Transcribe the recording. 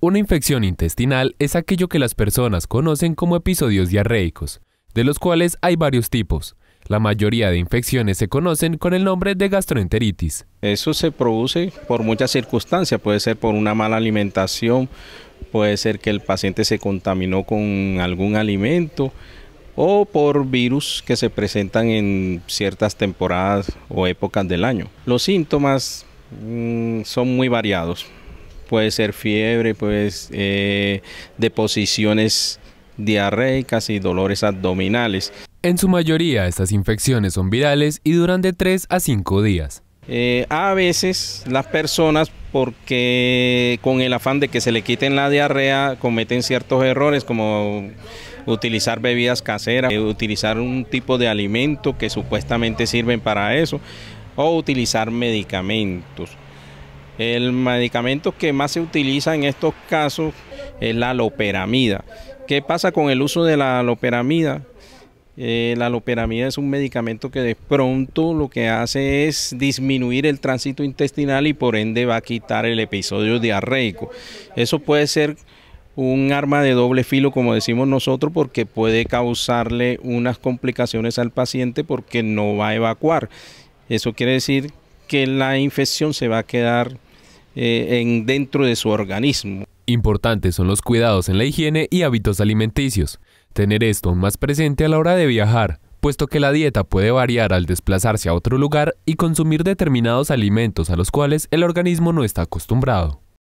Una infección intestinal es aquello que las personas conocen como episodios diarreicos, de los cuales hay varios tipos. La mayoría de infecciones se conocen con el nombre de gastroenteritis. Eso se produce por muchas circunstancias, puede ser por una mala alimentación, puede ser que el paciente se contaminó con algún alimento o por virus que se presentan en ciertas temporadas o épocas del año. Los síntomas mm, son muy variados, puede ser fiebre, pues eh, deposiciones diarreicas y dolores abdominales. En su mayoría estas infecciones son virales y duran de 3 a 5 días. Eh, a veces las personas, porque con el afán de que se le quiten la diarrea, cometen ciertos errores como utilizar bebidas caseras, eh, utilizar un tipo de alimento que supuestamente sirven para eso, o utilizar medicamentos. El medicamento que más se utiliza en estos casos es la loperamida. ¿Qué pasa con el uso de la loperamida? Eh, la loperamida es un medicamento que de pronto lo que hace es disminuir el tránsito intestinal y por ende va a quitar el episodio diarreico. Eso puede ser un arma de doble filo, como decimos nosotros, porque puede causarle unas complicaciones al paciente porque no va a evacuar. Eso quiere decir que la infección se va a quedar eh, dentro de su organismo. Importantes son los cuidados en la higiene y hábitos alimenticios. Tener esto más presente a la hora de viajar, puesto que la dieta puede variar al desplazarse a otro lugar y consumir determinados alimentos a los cuales el organismo no está acostumbrado.